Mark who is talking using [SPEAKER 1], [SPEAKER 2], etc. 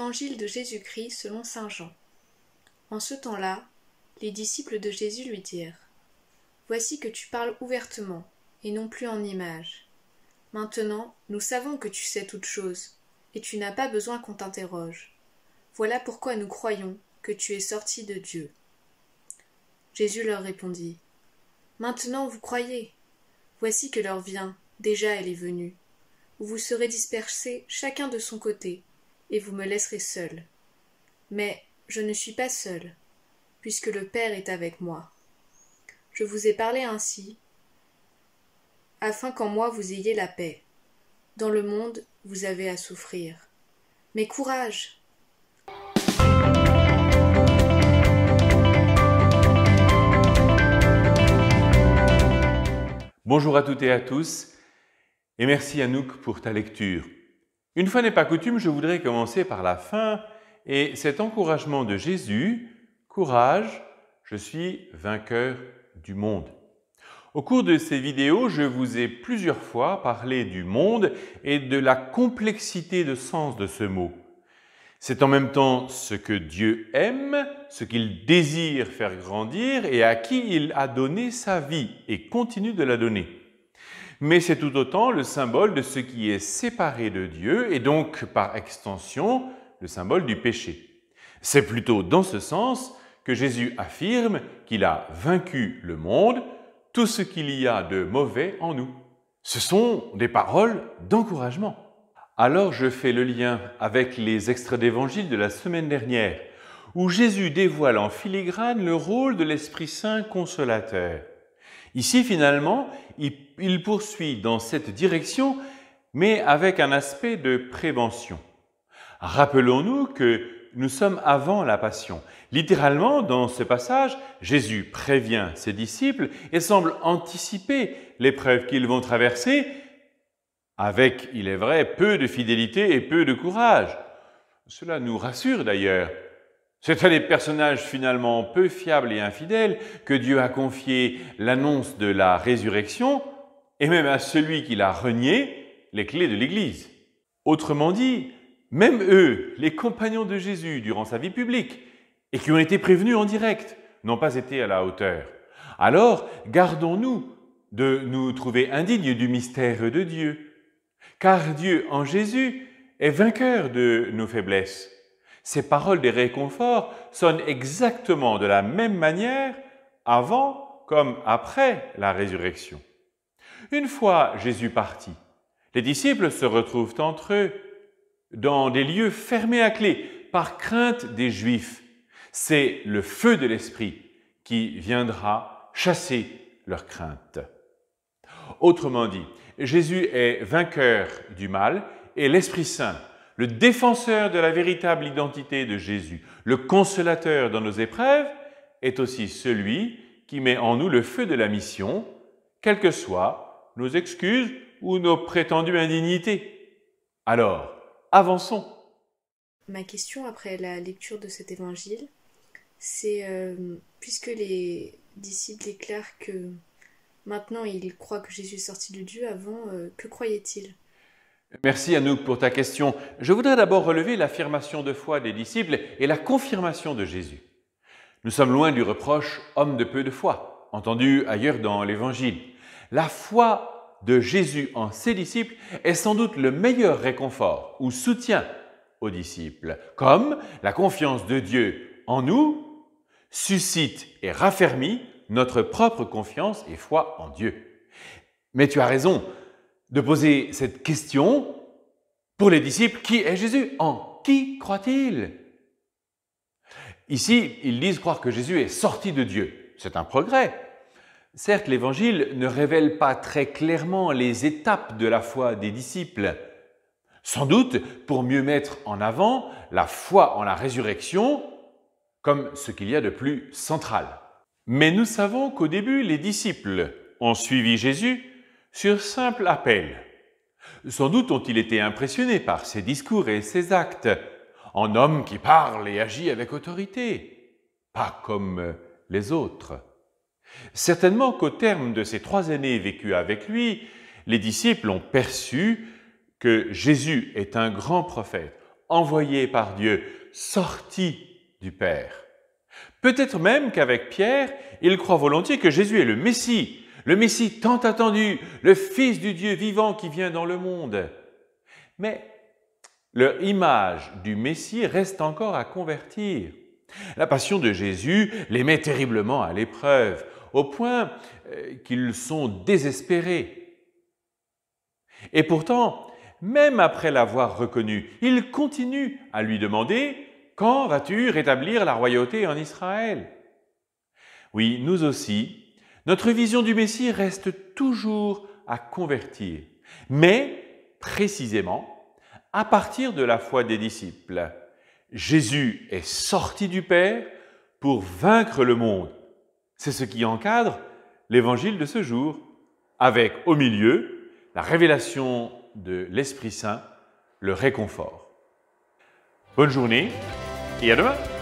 [SPEAKER 1] Évangile de Jésus-Christ selon Saint Jean. En ce temps-là, les disciples de Jésus lui dirent Voici que tu parles ouvertement, et non plus en images. Maintenant, nous savons que tu sais toutes choses, et tu n'as pas besoin qu'on t'interroge. Voilà pourquoi nous croyons que tu es sorti de Dieu. Jésus leur répondit Maintenant vous croyez. Voici que l'heure vient, déjà elle est venue, où vous serez dispersés chacun de son côté et vous me laisserez seul. Mais je ne suis pas seul, puisque le Père est avec moi. Je vous ai parlé ainsi, afin qu'en moi vous ayez la paix. Dans le monde, vous avez à souffrir. Mais courage!
[SPEAKER 2] Bonjour à toutes et à tous, et merci Anouk pour ta lecture. Une fois n'est pas coutume, je voudrais commencer par la fin et cet encouragement de Jésus, courage, je suis vainqueur du monde. Au cours de ces vidéos, je vous ai plusieurs fois parlé du monde et de la complexité de sens de ce mot. C'est en même temps ce que Dieu aime, ce qu'il désire faire grandir et à qui il a donné sa vie et continue de la donner mais c'est tout autant le symbole de ce qui est séparé de Dieu et donc par extension le symbole du péché. C'est plutôt dans ce sens que Jésus affirme qu'il a vaincu le monde, tout ce qu'il y a de mauvais en nous. Ce sont des paroles d'encouragement. Alors je fais le lien avec les extraits d'évangile de la semaine dernière, où Jésus dévoile en filigrane le rôle de l'Esprit Saint consolateur. Ici, finalement, il, poursuit dans cette direction, mais avec un aspect de prévention. Rappelons-nous que nous sommes avant la passion. Littéralement, dans ce passage, Jésus prévient ses disciples et semble anticiper l'épreuve qu'ils vont traverser avec, il est vrai, peu de fidélité et peu de courage. Cela nous rassure d'ailleurs à des personnages finalement peu fiables et infidèles que Dieu a confié l'annonce de la résurrection et même à celui qui l'a renié les clés de l'Église. Autrement dit, même eux, les compagnons de Jésus durant sa vie publique, et qui ont été prévenus en direct, n'ont pas été à la hauteur. Alors, gardons-nous de nous trouver indignes du mystère de Dieu, car Dieu en Jésus est vainqueur de nos faiblesses ces paroles des réconforts sonnent exactement de la même manière avant comme après la résurrection. Une fois Jésus parti, les disciples se retrouvent entre eux dans des lieux fermés à clé par crainte des Juifs. C'est le feu de l'Esprit qui viendra chasser leurs craintes. Autrement dit, Jésus est vainqueur du mal et l'Esprit Saint le défenseur de la véritable identité de Jésus, le consolateur dans nos épreuves, est aussi celui qui met en nous le feu de la mission, quelles que soient nos excuses ou nos prétendues indignités. Alors, avançons.
[SPEAKER 1] Ma question après la lecture de cet évangile, c'est euh, puisque les disciples déclarent que maintenant ils croient que Jésus est sorti de Dieu, avant, euh, que croyaient-ils
[SPEAKER 2] Merci Anouk pour ta question. Je voudrais d'abord relever l'affirmation de foi des disciples et la confirmation de Jésus. Nous sommes loin du reproche homme de peu de foi, entendu ailleurs dans l'Évangile. La foi de Jésus en ses disciples est sans doute le meilleur réconfort ou soutien aux disciples, comme la confiance de Dieu en nous suscite et raffermit notre propre confiance et foi en Dieu. Mais tu as raison, de poser cette question pour les disciples, qui est Jésus En qui croit-il Ici, ils disent croire que Jésus est sorti de Dieu. C'est un progrès. Certes, l'Évangile ne révèle pas très clairement les étapes de la foi des disciples, sans doute pour mieux mettre en avant la foi en la résurrection comme ce qu'il y a de plus central. Mais nous savons qu'au début, les disciples ont suivi Jésus sur simple appel. Sans doute ont-ils été impressionnés par ses discours et ses actes, en homme qui parle et agit avec autorité, pas comme euh, les autres. Certainement qu'au terme de ces trois années vécues avec lui, les disciples ont perçu que Jésus est un grand prophète, envoyé par Dieu, sorti du Père. Peut-être même qu'avec Pierre, ils croient volontiers que Jésus est le Messie, le Messie tant attendu, le Fils du Dieu vivant qui vient dans le monde. Mais leur image du Messie reste encore à convertir. La passion de Jésus les met terriblement à l'épreuve, au point euh, qu'ils sont désespérés. Et pourtant, même après l'avoir reconnu, ils continuent à lui demander Quand vas-tu rétablir la royauté en Israël Oui, nous aussi, notre vision du Messie reste toujours à convertir, mais précisément à partir de la foi des disciples. Jésus est sorti du Père pour vaincre le monde. C'est ce qui encadre l'évangile de ce jour, avec au milieu la révélation de l'Esprit Saint, le réconfort. Bonne journée et à demain